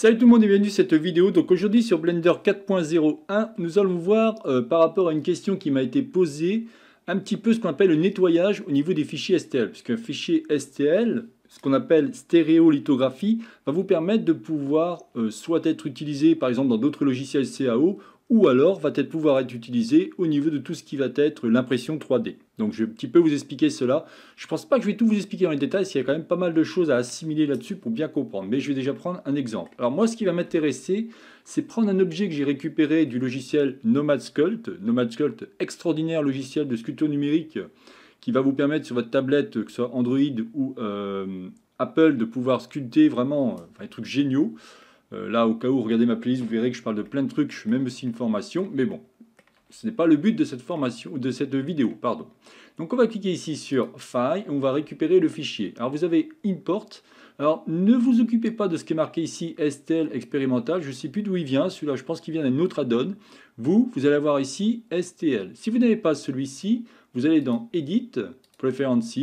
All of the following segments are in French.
Salut tout le monde et bienvenue dans cette vidéo. Donc aujourd'hui sur Blender 4.01, nous allons voir euh, par rapport à une question qui m'a été posée, un petit peu ce qu'on appelle le nettoyage au niveau des fichiers STL. Puisqu'un fichier STL, ce qu'on appelle stéréolithographie, va vous permettre de pouvoir euh, soit être utilisé par exemple dans d'autres logiciels CAO ou alors va-t-elle pouvoir être utilisée au niveau de tout ce qui va être l'impression 3D. Donc je vais un petit peu vous expliquer cela. Je ne pense pas que je vais tout vous expliquer dans les détails, parce qu'il y a quand même pas mal de choses à assimiler là-dessus pour bien comprendre. Mais je vais déjà prendre un exemple. Alors moi, ce qui va m'intéresser, c'est prendre un objet que j'ai récupéré du logiciel Nomad Sculpt. Nomad Sculpt, extraordinaire logiciel de sculpture numérique qui va vous permettre sur votre tablette, que ce soit Android ou euh, Apple, de pouvoir sculpter vraiment euh, des trucs géniaux. Euh, là, au cas où, regardez ma playlist, vous verrez que je parle de plein de trucs. Je fais même aussi une formation, mais bon, ce n'est pas le but de cette formation de cette vidéo, pardon. Donc on va cliquer ici sur File, on va récupérer le fichier. Alors vous avez Import. Alors ne vous occupez pas de ce qui est marqué ici STL expérimental, je ne sais plus d'où il vient, celui-là je pense qu'il vient d'un autre add-on. Vous, vous allez avoir ici STL. Si vous n'avez pas celui-ci, vous allez dans Edit, Preferences,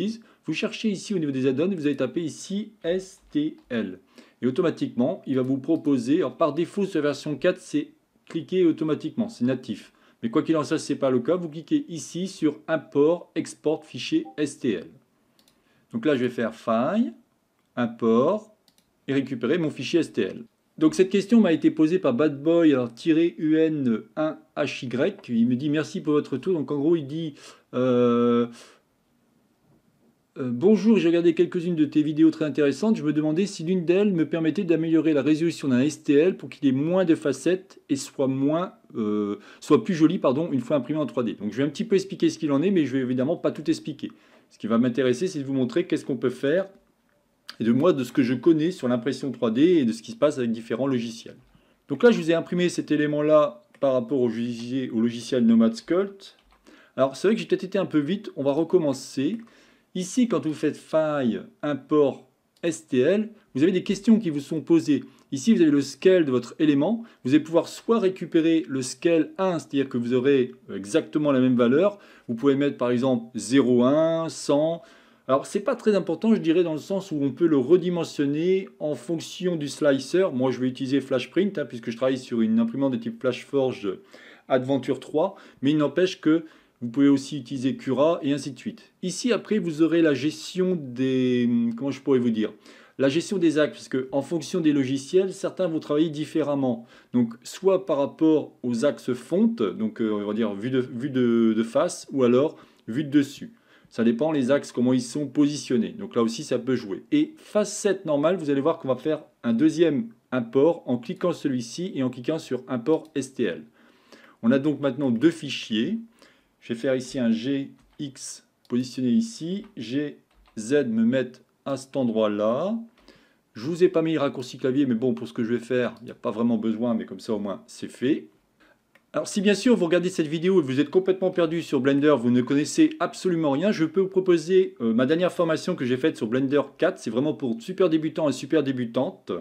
vous cherchez ici au niveau des add-ons, vous allez taper ici STL. Et automatiquement, il va vous proposer, alors par défaut, sur la version 4, c'est cliquer automatiquement, c'est natif. Mais quoi qu'il en soit, ce n'est pas le cas. Vous cliquez ici sur Import, Export, Fichier STL. Donc là, je vais faire File, Import et récupérer mon fichier STL. Donc cette question m'a été posée par Badboy, alors UN1HY. Il me dit merci pour votre tour. Donc en gros, il dit euh, euh, bonjour, j'ai regardé quelques-unes de tes vidéos très intéressantes. Je me demandais si l'une d'elles me permettait d'améliorer la résolution d'un STL pour qu'il ait moins de facettes et soit, moins, euh, soit plus joli pardon, une fois imprimé en 3D. Donc je vais un petit peu expliquer ce qu'il en est, mais je vais évidemment pas tout expliquer. Ce qui va m'intéresser, c'est de vous montrer qu'est-ce qu'on peut faire et de moi, de ce que je connais sur l'impression 3D et de ce qui se passe avec différents logiciels. Donc là, je vous ai imprimé cet élément-là par rapport au, logiciel Nomad Sculpt. Alors c'est vrai que j'ai peut-être été un peu vite, on va recommencer. Ici, quand vous faites File, import STL, vous avez des questions qui vous sont posées. Ici, vous avez le scale de votre élément. Vous allez pouvoir soit récupérer le scale 1, c'est-à-dire que vous aurez exactement la même valeur. Vous pouvez mettre par exemple 0,1, 100. Alors, c'est pas très important, je dirais, dans le sens où on peut le redimensionner en fonction du slicer. Moi, je vais utiliser FlashPrint, hein, puisque je travaille sur une imprimante de type FlashForge Adventure 3. Mais il n'empêche que vous pouvez aussi utiliser Cura et ainsi de suite. Ici, après, vous aurez la gestion des... Comment je pourrais vous dire la gestion des axes, parce en fonction des logiciels, certains vont travailler différemment. Donc, soit par rapport aux axes fonte, donc euh, on va dire vue, de, vue de, face, ou alors vue de dessus. Ça dépend les axes, comment ils sont positionnés. Donc là aussi, ça peut jouer. Et face 7 normale, vous allez voir qu'on va faire un deuxième import en cliquant celui-ci et en cliquant sur import STL. On a donc maintenant deux fichiers. Je vais faire ici un GX positionné ici. Z me mettre à cet endroit-là. Je vous ai pas mis le raccourci clavier, mais bon, pour ce que je vais faire, il n'y a pas vraiment besoin, mais comme ça au moins, c'est fait. Alors si bien sûr vous regardez cette vidéo et vous êtes complètement perdu sur Blender, vous ne connaissez absolument rien, je peux vous proposer euh, ma dernière formation que j'ai faite sur Blender 4. C'est vraiment pour super débutants et super débutantes.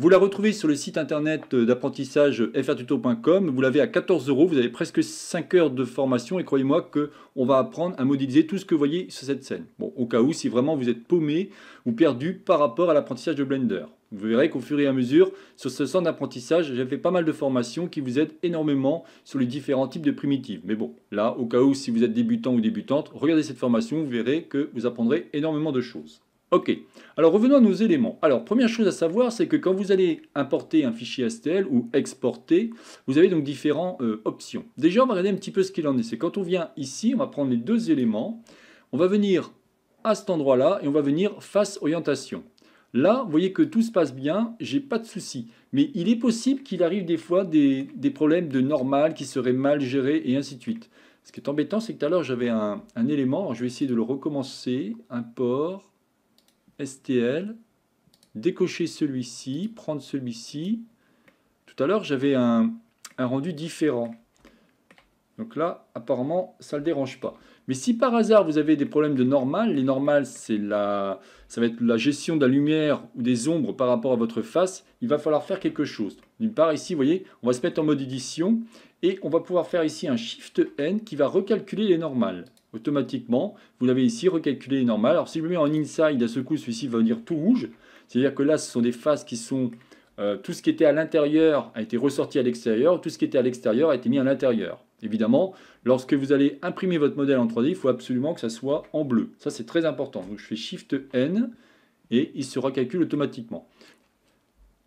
Vous la retrouvez sur le site internet euh, d'apprentissage euh, frtuto.com. Vous l'avez à 14 euros. Vous avez presque 5 heures de formation et croyez-moi qu'on va apprendre à modéliser tout ce que vous voyez sur cette scène. Bon, au cas où, si vraiment vous êtes paumé ou perdu par rapport à l'apprentissage de Blender. Vous verrez qu'au fur et à mesure, sur ce centre d'apprentissage, j'ai fait pas mal de formations qui vous aident énormément sur les différents types de primitives. Mais bon, là, au cas où, si vous êtes débutant ou débutante, regardez cette formation, vous verrez que vous apprendrez énormément de choses. Ok, alors revenons à nos éléments. Alors, première chose à savoir, c'est que quand vous allez importer un fichier STL ou exporter, vous avez donc différentes euh, options. Déjà, on va regarder un petit peu ce qu'il en est. C'est quand on vient ici, on va prendre les deux éléments, on va venir à cet endroit-là et on va venir face orientation. Là, vous voyez que tout se passe bien, j'ai pas de souci. Mais il est possible qu'il arrive des fois des, problèmes de normal qui seraient mal gérés et ainsi de suite. Ce qui est embêtant, c'est que tout à l'heure, j'avais un, élément, je vais essayer de le recommencer, import, STL, décocher celui-ci, prendre celui-ci. Tout à l'heure, j'avais un, rendu différent. Donc là, apparemment, ça ne le dérange pas. Mais si par hasard, vous avez des problèmes de normal, les normales, c'est la... ça va être la gestion de la lumière ou des ombres par rapport à votre face, il va falloir faire quelque chose. D'une part, ici, vous voyez, on va se mettre en mode édition et on va pouvoir faire ici un Shift N qui va recalculer les normales automatiquement. Vous l'avez ici, recalculé normal. Alors si je le mets en inside, à ce coup, celui-ci va venir tout rouge. C'est-à-dire que là, ce sont des faces qui sont... Euh, tout ce qui était à l'intérieur a été ressorti à l'extérieur, tout ce qui était à l'extérieur a été mis à l'intérieur. Évidemment, lorsque vous allez imprimer votre modèle en 3D, il faut absolument que ça soit en bleu. Ça, c'est très important. Donc, je fais Shift N et il se recalcule automatiquement.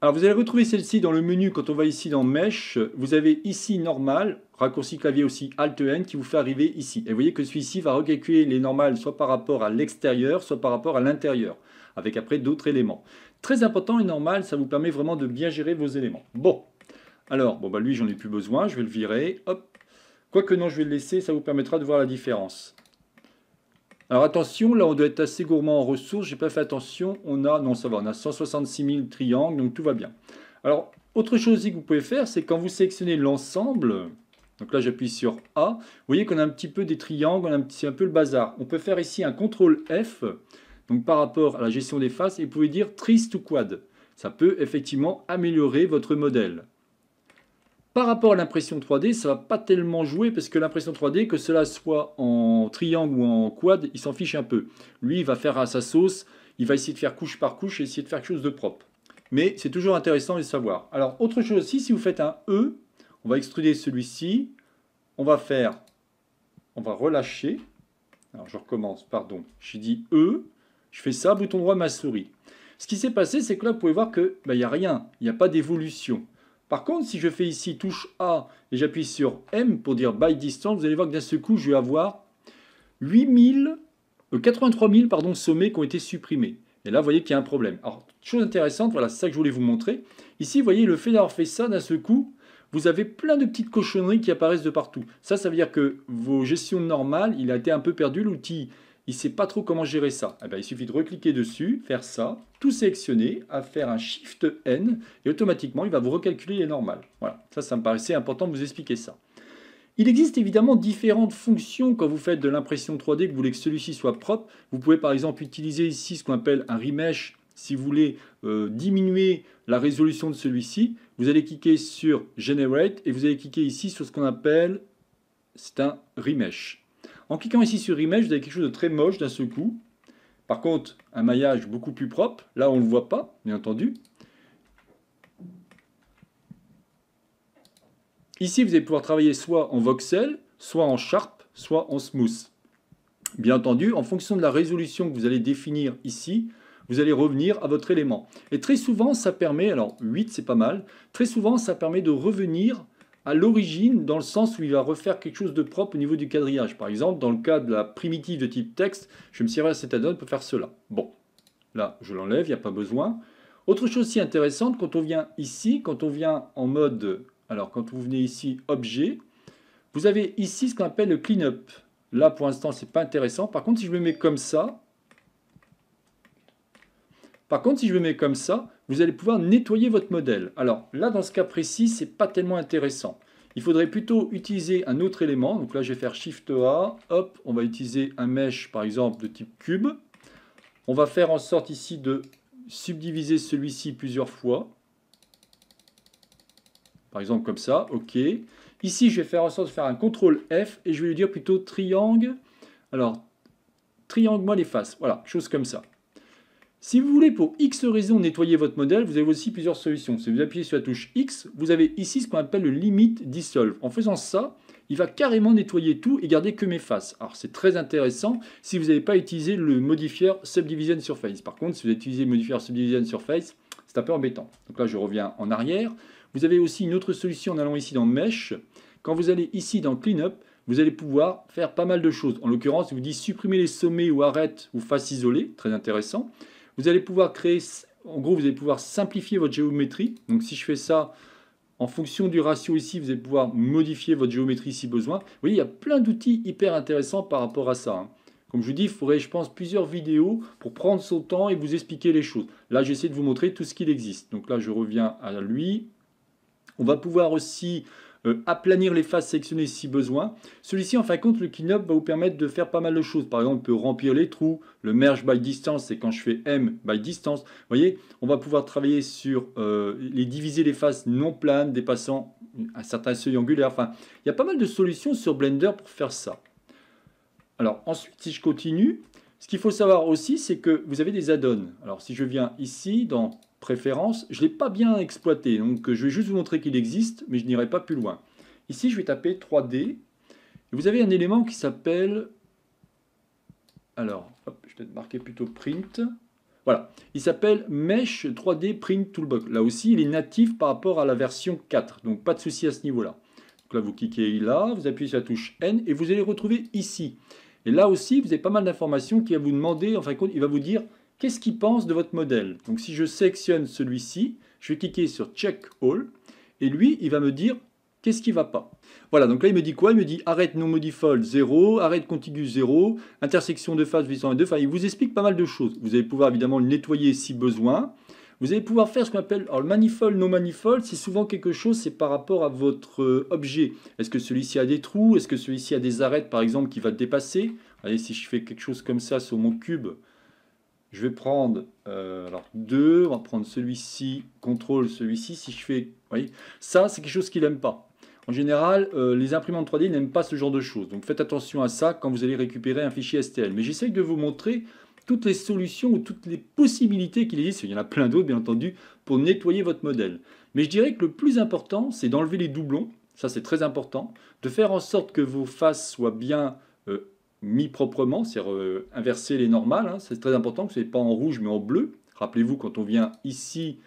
Alors vous allez retrouver celle-ci dans le menu quand on va ici dans Mesh. Vous avez ici normal, raccourci clavier aussi Alt e N qui vous fait arriver ici. Et vous voyez que celui-ci va recalculer les normales soit par rapport à l'extérieur, soit par rapport à l'intérieur, avec après d'autres éléments. Très important et normal, ça vous permet vraiment de bien gérer vos éléments. Bon, alors bon bah lui j'en ai plus besoin, je vais le virer. Hop, quoique non je vais le laisser, ça vous permettra de voir la différence. Alors attention, là on doit être assez gourmand en ressources, j'ai pas fait attention, on a, non ça va, on a 166 000 triangles, donc tout va bien. Alors autre chose que vous pouvez faire, c'est quand vous sélectionnez l'ensemble, donc là j'appuie sur A, vous voyez qu'on a un petit peu des triangles, on a un petit peu le bazar. On peut faire ici un CTRL F, donc par rapport à la gestion des faces, et vous pouvez dire triste ou quad. Ça peut effectivement améliorer votre modèle. Par rapport à l'impression 3D, ça va pas tellement jouer parce que l'impression 3D, que cela soit en triangle ou en quad, il s'en fiche un peu. Lui, il va faire à sa sauce, il va essayer de faire couche par couche et essayer de faire quelque chose de propre. Mais c'est toujours intéressant de savoir. Alors, autre chose aussi, si vous faites un E, on va extruder celui-ci, on va faire, on va relâcher. Alors, je recommence, pardon. J'ai dit E, je fais ça, bouton droit, ma souris. Ce qui s'est passé, c'est que là, vous pouvez voir qu'il ben, n'y a rien, il n'y a pas d'évolution. Par contre, si je fais ici touche A et j'appuie sur M pour dire by distance, vous allez voir que d'un seul coup, je vais avoir 8000, 83 000 sommets qui ont été supprimés. Et là, vous voyez qu'il y a un problème. Alors, chose intéressante, voilà, c'est ça que je voulais vous montrer. Ici, vous voyez, le fait d'avoir fait ça, d'un seul coup, vous avez plein de petites cochonneries qui apparaissent de partout. Ça, ça veut dire que vos gestions normales, il a été un peu perdu l'outil il ne sait pas trop comment gérer ça. Eh ben, il suffit de recliquer dessus, faire ça, tout sélectionner, à faire un Shift N, et automatiquement, il va vous recalculer les normales. Voilà, ça, ça me paraissait important de vous expliquer ça. Il existe évidemment différentes fonctions quand vous faites de l'impression 3D, que vous voulez que celui-ci soit propre. Vous pouvez par exemple utiliser ici ce qu'on appelle un remesh, si vous voulez euh, diminuer la résolution de celui-ci. Vous allez cliquer sur Generate et vous allez cliquer ici sur ce qu'on appelle, c'est un remesh. En cliquant ici sur Image, vous avez quelque chose de très moche d'un seul coup. Par contre, un maillage beaucoup plus propre. Là, on ne le voit pas, bien entendu. Ici, vous allez pouvoir travailler soit en voxel, soit en sharp, soit en smooth. Bien entendu, en fonction de la résolution que vous allez définir ici, vous allez revenir à votre élément. Et très souvent, ça permet, alors 8 c'est pas mal, très souvent ça permet de revenir à l'origine dans le sens où il va refaire quelque chose de propre au niveau du quadrillage. Par exemple, dans le cas de la primitive de type texte, je me servir de cet add-on pour faire cela. Bon, là, je l'enlève, il n'y a pas besoin. Autre chose aussi intéressante, quand on vient ici, quand on vient en mode, alors quand vous venez ici, objet, vous avez ici ce qu'on appelle le cleanup. Là, pour l'instant, c'est pas intéressant. Par contre, si je me mets comme ça, par contre, si je le mets comme ça, vous allez pouvoir nettoyer votre modèle. Alors là, dans ce cas précis, ce n'est pas tellement intéressant. Il faudrait plutôt utiliser un autre élément. Donc là, je vais faire Shift A. Hop, on va utiliser un mesh, par exemple, de type cube. On va faire en sorte ici de subdiviser celui-ci plusieurs fois. Par exemple, comme ça. OK. Ici, je vais faire en sorte de faire un CTRL F et je vais lui dire plutôt triangle. Alors, triangle moi, les faces. Voilà, chose comme ça. Si vous voulez pour X raisons nettoyer votre modèle, vous avez aussi plusieurs solutions. Si vous appuyez sur la touche X, vous avez ici ce qu'on appelle le limit dissolve. En faisant ça, il va carrément nettoyer tout et garder que mes faces. Alors c'est très intéressant si vous n'avez pas utilisé le modifier subdivision surface. Par contre, si vous utilisez le modifier subdivision surface, c'est un peu embêtant. Donc là, je reviens en arrière. Vous avez aussi une autre solution en allant ici dans Mesh. Quand vous allez ici dans Cleanup, vous allez pouvoir faire pas mal de choses. En l'occurrence, il vous dit supprimer les sommets ou arêtes ou faces isolées, très intéressant. Vous allez pouvoir créer, en gros, vous allez pouvoir simplifier votre géométrie. Donc si je fais ça, en fonction du ratio ici, vous allez pouvoir modifier votre géométrie si besoin. Vous voyez, il y a plein d'outils hyper intéressants par rapport à ça. Hein. Comme je vous dis, il faudrait, je pense, plusieurs vidéos pour prendre son temps et vous expliquer les choses. Là, j'essaie de vous montrer tout ce qu'il existe. Donc là, je reviens à lui. On va pouvoir aussi euh. aplanir les faces sélectionnées si besoin. Celui-ci, en fin de compte, le clean va vous permettre de faire pas mal de choses. Par exemple, on peut remplir les trous, le merge by distance, c'est quand je fais M by distance. Vous voyez, on va pouvoir travailler sur euh, les diviser les faces non planes, dépassant un certain seuil angulaire. Enfin, il y a pas mal de solutions sur Blender pour faire ça. Alors ensuite, si je continue, ce qu'il faut savoir aussi, c'est que vous avez des add-ons. Alors si je viens ici, dans préférence, je ne l'ai pas bien exploité, donc euh, je vais juste vous montrer qu'il existe, mais je n'irai pas plus loin. Ici, je vais taper 3D, vous avez un élément qui s'appelle... Alors, je vais le marquer plutôt print. Voilà, il s'appelle Mesh 3D Print Toolbox. Là aussi, il est natif par rapport à la version 4, donc pas de souci à ce niveau-là. Donc là, vous cliquez là, vous appuyez sur la touche N, et vous allez retrouver ici. Et là aussi, vous avez pas mal d'informations qui va vous demander, enfin, il va vous dire qu'est-ce qu'il pense de votre modèle Donc si je sélectionne celui-ci, je vais cliquer sur Check All, et lui, il va me dire qu'est-ce qui ne va pas. Voilà, donc là, il me dit quoi Il me dit arrête non modifold 0, arrête contigu 0, intersection de phase et enfin, il vous explique pas mal de choses. Vous allez pouvoir évidemment le nettoyer si besoin. Vous allez pouvoir faire ce qu'on appelle, le manifold, non manifold, c'est souvent quelque chose, c'est par rapport à votre euh, objet. Est-ce que celui-ci a des trous Est-ce que celui-ci a des arêtes, par exemple, qui va dépasser Allez, si je fais quelque chose comme ça sur mon cube, je vais prendre euh, alors 2, on va prendre celui-ci, contrôle celui-ci. Si je fais, voyez, ça c'est quelque chose qu'il n'aime pas. En général, euh, les imprimantes 3D n'aiment pas ce genre de choses. Donc faites attention à ça quand vous allez récupérer un fichier STL. Mais j'essaye de vous montrer toutes les solutions ou toutes les possibilités qu'il existe. Il y en a plein d'autres, bien entendu, pour nettoyer votre modèle. Mais je dirais que le plus important, c'est d'enlever les doublons. Ça, c'est très important. De faire en sorte que vos faces soient bien euh, mis proprement, c'est-à-dire euh, inverser les normales. Hein. C'est très important que ce n'est pas en rouge mais en bleu. Rappelez-vous, quand on vient ici,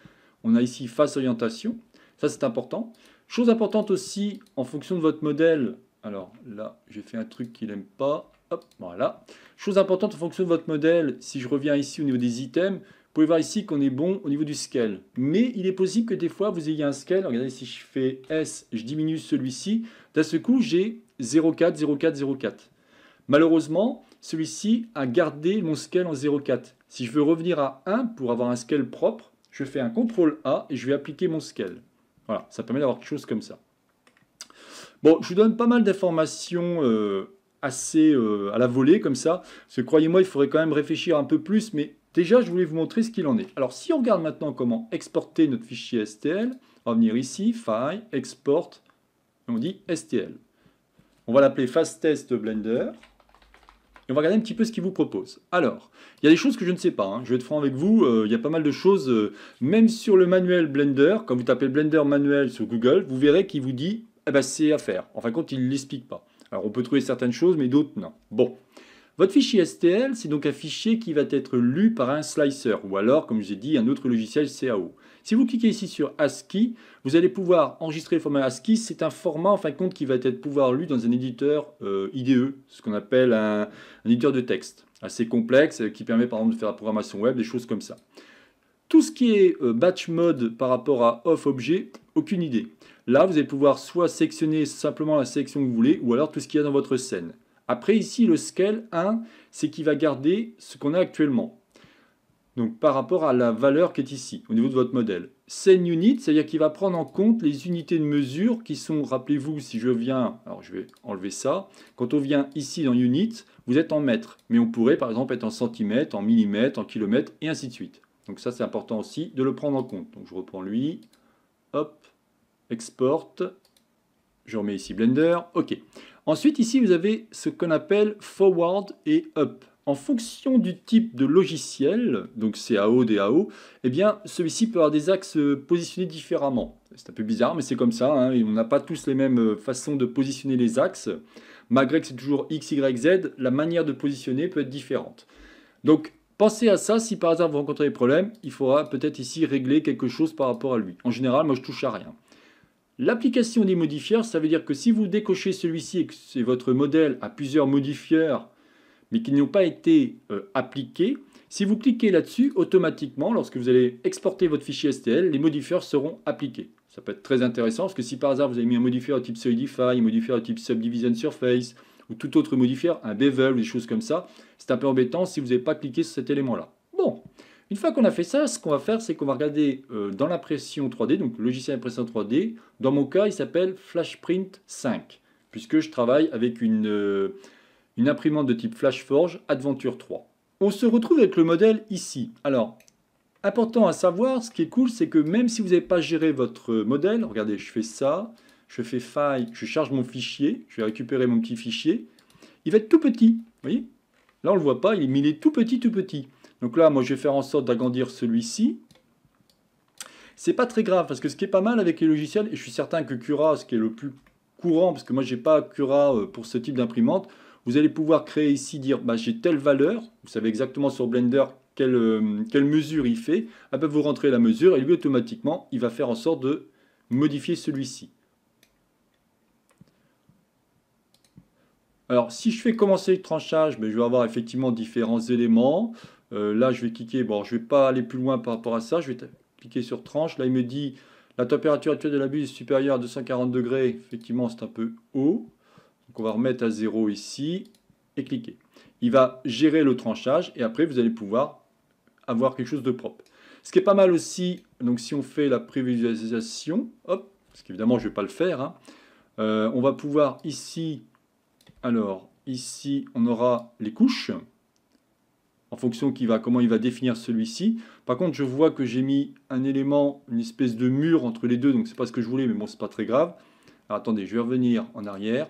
on a ici face orientation. Ça, c'est important. Chose importante aussi, en fonction de votre modèle, alors là, j'ai fait un truc qu'il n'aime pas. Hop, voilà. Chose importante en fonction de votre modèle, si je reviens ici au niveau des items, vous pouvez voir ici qu'on est bon au niveau du scale. Mais il est possible que des fois, vous ayez un scale. Regardez, si je fais S, je diminue celui-ci. D'un seul coup, j'ai 0,4, 0,4, 0,4. Malheureusement, celui-ci a gardé mon scale en 0,4. Si je veux revenir à 1 pour avoir un scale propre, je fais un CTRL A et je vais appliquer mon scale. Voilà, ça permet d'avoir quelque chose comme ça. Bon, je vous donne pas mal d'informations euh, assez euh, à la volée comme ça, parce que croyez-moi, il faudrait quand même réfléchir un peu plus, mais déjà, je voulais vous montrer ce qu'il en est. Alors, si on regarde maintenant comment exporter notre fichier STL, on va venir ici, File, Export, et on dit STL. On va l'appeler Fast Test Blender. Et on va regarder un petit peu ce qu'il vous propose. Alors, il y a des choses que je ne sais pas, hein. je vais être franc avec vous, euh, il y a pas mal de choses, euh, même sur le manuel Blender, quand vous tapez Blender manuel sur Google, vous verrez qu'il vous dit, eh ben, c'est à faire. En fin de compte, il ne l'explique pas. Alors on peut trouver certaines choses, mais d'autres non. Bon. Votre fichier STL, c'est donc un fichier qui va être lu par un slicer, ou alors, comme je vous ai dit, un autre logiciel CAO. Si vous cliquez ici sur ASCII, vous allez pouvoir enregistrer le format ASCII. C'est un format, en fin de compte, qui va être pouvoir lu dans un éditeur euh, IDE, ce qu'on appelle un, éditeur de texte, assez complexe, euh, qui permet par exemple de faire la programmation web, des choses comme ça. Tout ce qui est euh, batch mode par rapport à off objet, aucune idée. Là, vous allez pouvoir soit sélectionner simplement la sélection que vous voulez, ou alors tout ce qu'il y a dans votre scène. Après, ici, le scale 1, c'est qu'il va garder ce qu'on a actuellement donc par rapport à la valeur qui est ici, au niveau de votre modèle. Scene unit, c'est-à-dire qu'il va prendre en compte les unités de mesure qui sont, rappelez-vous, si je viens, alors je vais enlever ça, quand on vient ici dans unit, vous êtes en mètres, mais on pourrait par exemple être en centimètres, en millimètres, en kilomètres, et ainsi de suite. Donc ça, c'est important aussi de le prendre en compte. Donc je reprends lui, hop, export, je remets ici Blender, ok. Ensuite, ici, vous avez ce qu'on appelle forward et up en fonction du type de logiciel, donc CAO, DAO, eh bien, celui-ci peut avoir des axes positionnés différemment. C'est un peu bizarre, mais c'est comme ça. Hein. on n'a pas tous les mêmes euh, façons de positionner les axes. Malgré que c'est toujours X, Y, Z, la manière de positionner peut être différente. Donc, pensez à ça. Si par hasard vous rencontrez des problèmes, il faudra peut-être ici régler quelque chose par rapport à lui. En général, moi, je touche à rien. L'application des modifieurs, ça veut dire que si vous décochez celui-ci et que votre modèle à plusieurs modifieurs mais qui n'ont pas été euh, appliqués. si vous cliquez là-dessus, automatiquement, lorsque vous allez exporter votre fichier STL, les modifieurs seront appliqués. Ça peut être très intéressant, parce que si par hasard vous avez mis un modifieur de type Solidify, un modifieur de type Subdivision Surface, ou tout autre modifieur, un bevel, des choses comme ça, c'est un peu embêtant si vous n'avez pas cliqué sur cet élément-là. Bon, une fois qu'on a fait ça, ce qu'on va faire, c'est qu'on va regarder euh, dans l'impression 3D, donc le logiciel impression 3D. Dans mon cas, il s'appelle FlashPrint 5, puisque je travaille avec une, euh, une imprimante de type FlashForge Adventure 3. On se retrouve avec le modèle ici. Alors, important à savoir, ce qui est cool, c'est que même si vous n'avez pas géré votre modèle, regardez, je fais ça, je fais file, je charge mon fichier, je vais récupérer mon petit fichier, il va être tout petit, vous voyez Là, on ne le voit pas, il est tout petit, tout petit. Donc là, moi, je vais faire en sorte d'agrandir celui-ci. C'est pas très grave, parce que ce qui est pas mal avec les logiciels, et je suis certain que Cura, ce qui est le plus courant, parce que moi, n'ai pas Cura euh, pour ce type d'imprimante, vous allez pouvoir créer ici, dire bah, j'ai telle valeur, vous savez exactement sur Blender quelle, euh, mesure il fait, Après, ah ben, vous rentrez la mesure et lui automatiquement il va faire en sorte de modifier celui-ci. Alors si je fais commencer le tranchage, ben, je vais avoir effectivement différents éléments. Euh, là je vais cliquer, bon je ne vais pas aller plus loin par rapport à ça, je vais cliquer sur tranche, là il me dit la température actuelle de la buse est supérieure à 240 degrés, effectivement c'est un peu haut. Donc on va remettre à zéro ici et cliquer. Il va gérer le tranchage et après vous allez pouvoir avoir quelque chose de propre. Ce qui est pas mal aussi, donc si on fait la prévisualisation, hop, parce qu'évidemment je ne vais pas le faire, hein, euh, on va pouvoir ici, alors ici on aura les couches, en fonction qui va, comment il va définir celui-ci. Par contre, je vois que j'ai mis un élément, une espèce de mur entre les deux, donc ce n'est pas ce que je voulais, mais bon, c'est pas très grave. Alors, attendez, je vais revenir en arrière.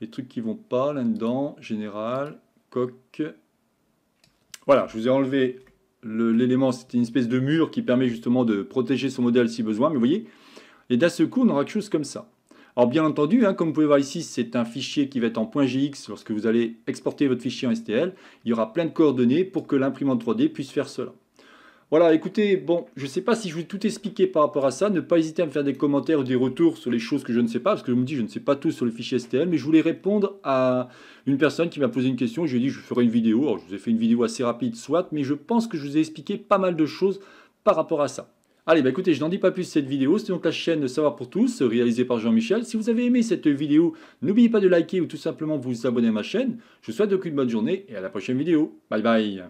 Les trucs qui vont pas là-dedans, général, coque. Voilà, je vous ai enlevé l'élément, C'est une espèce de mur qui permet justement de protéger son modèle si besoin. Mais vous voyez, et d'un seul coup, on aura quelque chose comme ça. Alors bien entendu, hein, comme vous pouvez voir ici, c'est un fichier qui va être en .gx lorsque vous allez exporter votre fichier en STL. Il y aura plein de coordonnées pour que l'imprimante 3D puisse faire cela. Voilà, écoutez, bon, je ne sais pas si je vous ai tout expliqué par rapport à ça. Ne pas hésiter à me faire des commentaires ou des retours sur les choses que je ne sais pas, parce que je me dis, je ne sais pas tout sur le fichier STL, mais je voulais répondre à une personne qui m'a posé une question. Je lui ai dit, je ferai une vidéo. Alors, je vous ai fait une vidéo assez rapide, soit, mais je pense que je vous ai expliqué pas mal de choses par rapport à ça. Allez, bah écoutez, je n'en dis pas plus cette vidéo. C'est donc la chaîne Savoir pour tous, réalisée par Jean-Michel. Si vous avez aimé cette vidéo, n'oubliez pas de liker ou tout simplement vous abonner à ma chaîne. Je vous souhaite donc une bonne journée et à la prochaine vidéo. Bye bye